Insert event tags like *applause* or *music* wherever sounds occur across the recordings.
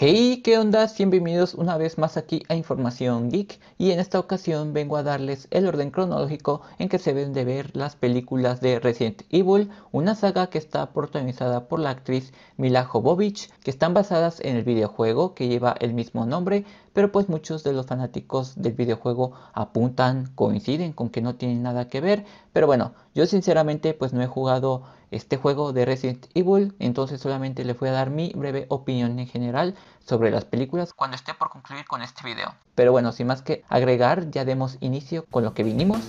Hey, ¿qué onda? bienvenidos una vez más aquí a Información Geek y en esta ocasión vengo a darles el orden cronológico en que se deben de ver las películas de Resident Evil, una saga que está protagonizada por la actriz Mila Jovovich, que están basadas en el videojuego que lleva el mismo nombre, pero pues muchos de los fanáticos del videojuego apuntan, coinciden con que no tienen nada que ver, pero bueno, yo sinceramente pues no he jugado este juego de Resident Evil, entonces solamente le voy a dar mi breve opinión en general sobre las películas cuando esté por concluir con este video. Pero bueno, sin más que agregar, ya demos inicio con lo que vinimos.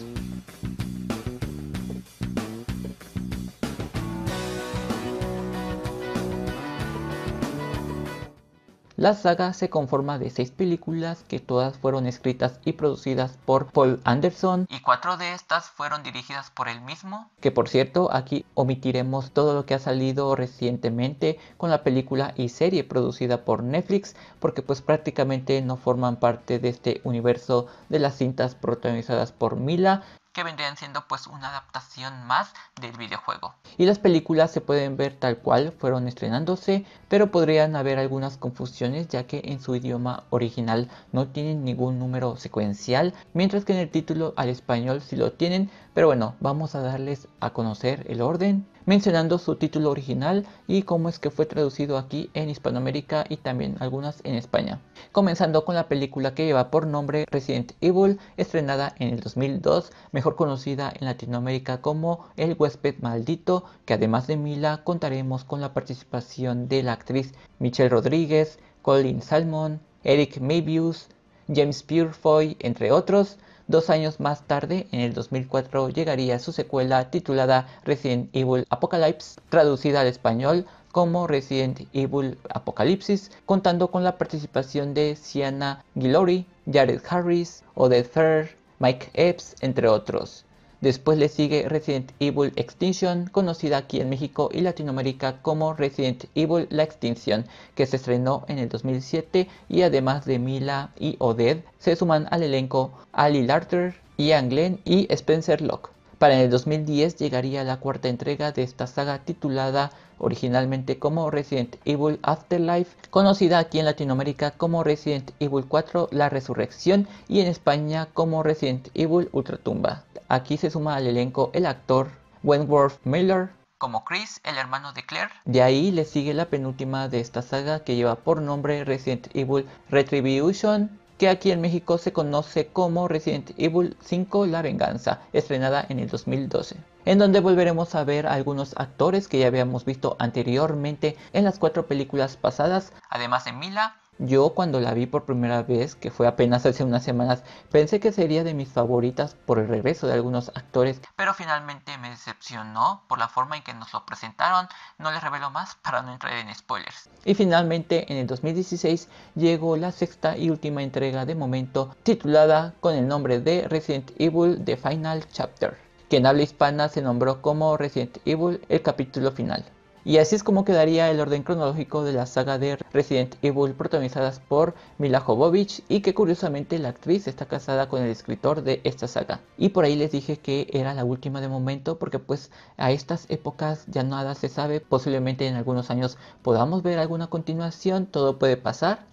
La saga se conforma de seis películas que todas fueron escritas y producidas por Paul Anderson y cuatro de estas fueron dirigidas por él mismo. Que por cierto, aquí omitiremos todo lo que ha salido recientemente con la película y serie producida por Netflix porque pues prácticamente no forman parte de este universo de las cintas protagonizadas por Mila que vendrían siendo pues una adaptación más del videojuego. Y las películas se pueden ver tal cual fueron estrenándose, pero podrían haber algunas confusiones ya que en su idioma original no tienen ningún número secuencial, mientras que en el título al español sí lo tienen, pero bueno, vamos a darles a conocer el orden mencionando su título original y cómo es que fue traducido aquí en Hispanoamérica y también algunas en España. Comenzando con la película que lleva por nombre Resident Evil, estrenada en el 2002, mejor conocida en Latinoamérica como El huésped maldito, que además de Mila contaremos con la participación de la actriz Michelle Rodríguez, Colin Salmon, Eric Mabius, James Purefoy, entre otros, Dos años más tarde, en el 2004, llegaría su secuela titulada Resident Evil Apocalypse, traducida al español como Resident Evil Apocalipsis, contando con la participación de Sienna Guillory, Jared Harris, Odette Fair, Mike Epps, entre otros. Después le sigue Resident Evil Extinction, conocida aquí en México y Latinoamérica como Resident Evil La Extinción, que se estrenó en el 2007 y además de Mila y Oded, se suman al elenco Ali Larter, Ian Glenn y Spencer Locke. Para el 2010 llegaría la cuarta entrega de esta saga titulada originalmente como Resident Evil Afterlife, conocida aquí en Latinoamérica como Resident Evil 4 La Resurrección y en España como Resident Evil Ultratumba. Aquí se suma al elenco el actor Wentworth Miller como Chris, el hermano de Claire. De ahí le sigue la penúltima de esta saga que lleva por nombre Resident Evil Retribution, que aquí en México se conoce como Resident Evil 5 La Venganza, estrenada en el 2012 en donde volveremos a ver a algunos actores que ya habíamos visto anteriormente en las cuatro películas pasadas, además de Mila, yo cuando la vi por primera vez, que fue apenas hace unas semanas, pensé que sería de mis favoritas por el regreso de algunos actores, pero finalmente me decepcionó por la forma en que nos lo presentaron, no les revelo más para no entrar en spoilers. Y finalmente en el 2016 llegó la sexta y última entrega de momento titulada con el nombre de Resident Evil The Final Chapter, que en habla hispana se nombró como Resident Evil el capítulo final. Y así es como quedaría el orden cronológico de la saga de Resident Evil protagonizadas por Mila Jovovich y que curiosamente la actriz está casada con el escritor de esta saga. Y por ahí les dije que era la última de momento porque pues a estas épocas ya nada se sabe, posiblemente en algunos años podamos ver alguna continuación, todo puede pasar.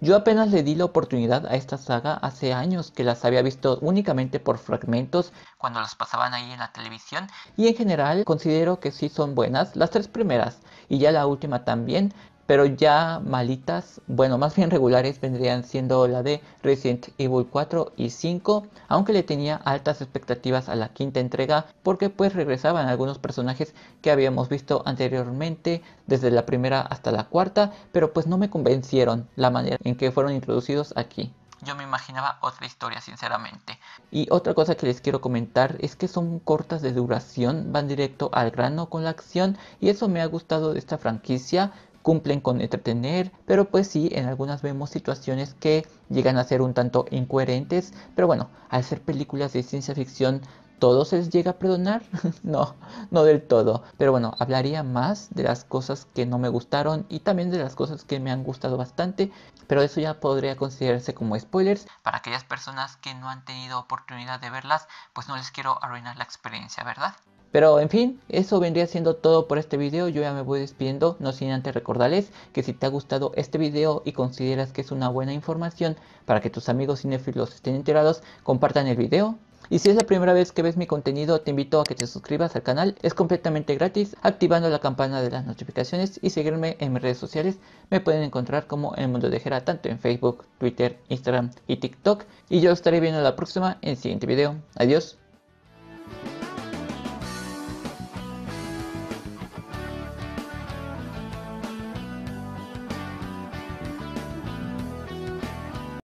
Yo apenas le di la oportunidad a esta saga hace años que las había visto únicamente por fragmentos cuando las pasaban ahí en la televisión y en general considero que sí son buenas las tres primeras y ya la última también, pero ya malitas, bueno, más bien regulares vendrían siendo la de Resident Evil 4 y 5, aunque le tenía altas expectativas a la quinta entrega porque pues regresaban algunos personajes que habíamos visto anteriormente desde la primera hasta la cuarta, pero pues no me convencieron la manera en que fueron introducidos aquí. Yo me imaginaba otra historia, sinceramente. Y otra cosa que les quiero comentar es que son cortas de duración, van directo al grano con la acción y eso me ha gustado de esta franquicia cumplen con entretener, pero pues sí, en algunas vemos situaciones que llegan a ser un tanto incoherentes, pero bueno, al ser películas de ciencia ficción todo se les llega a perdonar? *laughs* no, no del todo. Pero bueno, hablaría más de las cosas que no me gustaron y también de las cosas que me han gustado bastante. Pero eso ya podría considerarse como spoilers. Para aquellas personas que no han tenido oportunidad de verlas, pues no les quiero arruinar la experiencia, ¿verdad? Pero en fin, eso vendría siendo todo por este video, yo ya me voy despidiendo, no sin antes recordarles que si te ha gustado este video y consideras que es una buena información para que tus amigos cinéfilos estén enterados, compartan el video, y si es la primera vez que ves mi contenido, te invito a que te suscribas al canal, es completamente gratis, activando la campana de las notificaciones y seguirme en mis redes sociales. Me pueden encontrar como El Mundo de Jera, tanto en Facebook, Twitter, Instagram y TikTok. Y yo estaré viendo la próxima en el siguiente video. Adiós.